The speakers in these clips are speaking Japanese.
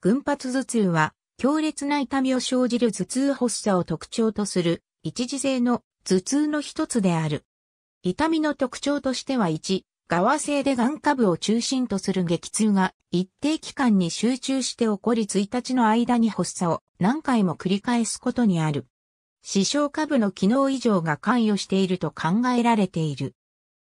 群発頭痛は、強烈な痛みを生じる頭痛発作を特徴とする、一時性の頭痛の一つである。痛みの特徴としては1、側性で眼下部を中心とする激痛が一定期間に集中して起こり1日の間に発作を何回も繰り返すことにある。視床下部の機能異常が関与していると考えられている。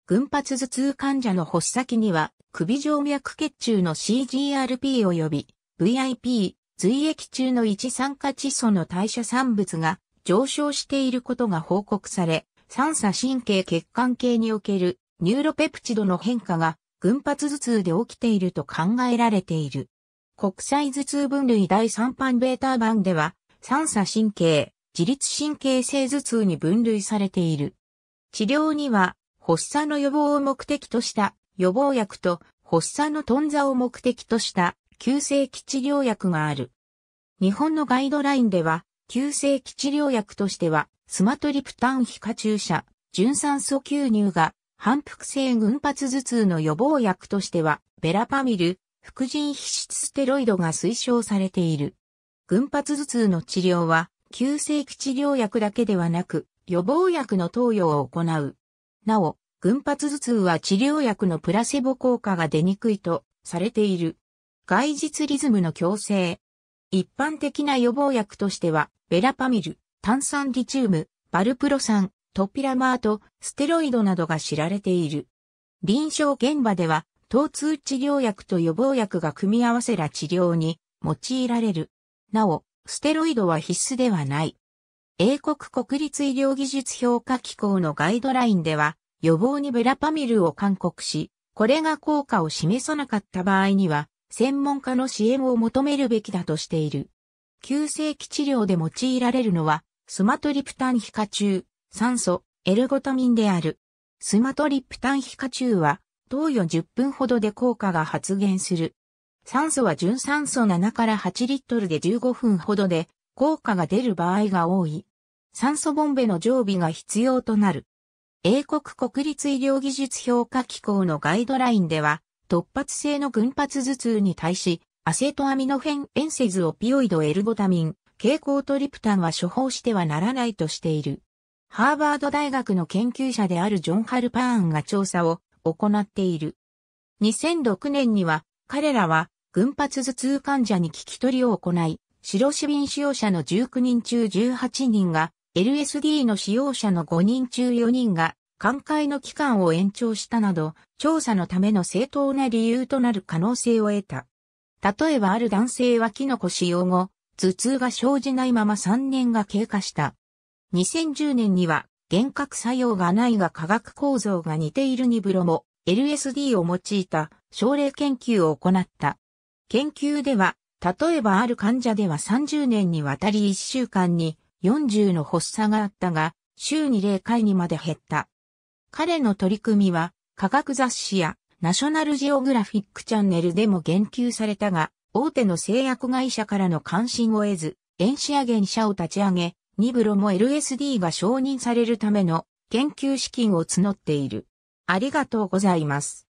群発頭痛患者の発作期には首静脈血中の CGRP 及び VIP、随液中の一酸化窒素の代謝産物が上昇していることが報告され、三叉神経血管系におけるニューロペプチドの変化が群発頭痛で起きていると考えられている。国際頭痛分類第3版ベータ版では、三叉神経、自律神経性頭痛に分類されている。治療には、発作の予防を目的とした予防薬と発作の頓挫を目的とした急性期治療薬がある。日本のガイドラインでは、急性期治療薬としては、スマトリプタン皮下注射、純酸素吸入が、反復性群発頭痛の予防薬としては、ベラパミル、副腎皮質ステロイドが推奨されている。群発頭痛の治療は、急性期治療薬だけではなく、予防薬の投与を行う。なお、群発頭痛は治療薬のプラセボ効果が出にくいとされている。外実リズムの矯正。一般的な予防薬としては、ベラパミル、炭酸リチウム、バルプロ酸、トピラマート、ステロイドなどが知られている。臨床現場では、疼痛治療薬と予防薬が組み合わせら治療に用いられる。なお、ステロイドは必須ではない。英国国立医療技術評価機構のガイドラインでは、予防にベラパミルを勧告し、これが効果を示さなかった場合には、専門家の支援を求めるべきだとしている。急性期治療で用いられるのは、スマトリプタン皮下中、酸素、エルゴタミンである。スマトリプタン皮下中は、投与10分ほどで効果が発現する。酸素は純酸素7から8リットルで15分ほどで、効果が出る場合が多い。酸素ボンベの常備が必要となる。英国国立医療技術評価機構のガイドラインでは、突発性の群発頭痛に対し、アセトアミノフェンエンセズオピオイドエルボタミン、蛍光トリプタンは処方してはならないとしている。ハーバード大学の研究者であるジョン・ハルパーンが調査を行っている。2006年には彼らは群発頭痛患者に聞き取りを行い、白シビン使用者の19人中18人が LSD の使用者の5人中4人が寛解の期間を延長したなど、調査のための正当な理由となる可能性を得た。例えばある男性はキノコ使用後、頭痛が生じないまま3年が経過した。2010年には、幻覚作用がないが化学構造が似ているニブロも LSD を用いた症例研究を行った。研究では、例えばある患者では30年にわたり1週間に40の発作があったが、週に0回にまで減った。彼の取り組みは科学雑誌やナショナルジオグラフィックチャンネルでも言及されたが、大手の製薬会社からの関心を得ず、円仕上げに社を立ち上げ、ニブロも LSD が承認されるための研究資金を募っている。ありがとうございます。